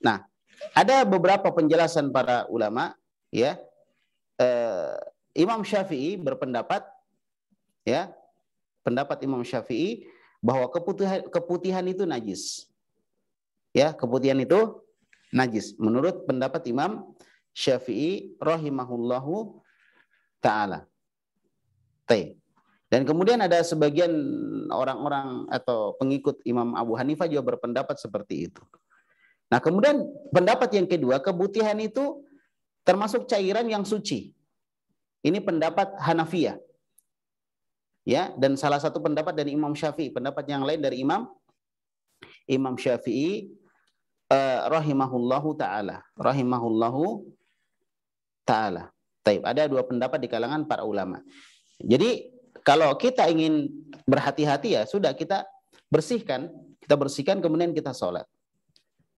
Nah, ada beberapa penjelasan para ulama, ya. Eh, Imam Syafi'i berpendapat, ya, pendapat Imam Syafi'i bahwa keputihan, keputihan itu najis. Ya, keputihan itu najis. Menurut pendapat Imam Syafi'i rahimahullahu taala. Dan kemudian ada sebagian orang-orang atau pengikut Imam Abu Hanifah juga berpendapat seperti itu. Nah, kemudian pendapat yang kedua, kebutihan itu termasuk cairan yang suci. Ini pendapat hanafiya Ya, dan salah satu pendapat dari Imam Syafi'i, pendapat yang lain dari Imam Imam Syafi'i eh, rahimahullahu taala, rahimahullahu taala. Taib. Ada dua pendapat di kalangan para ulama. Jadi kalau kita ingin berhati-hati ya sudah kita bersihkan, kita bersihkan kemudian kita sholat.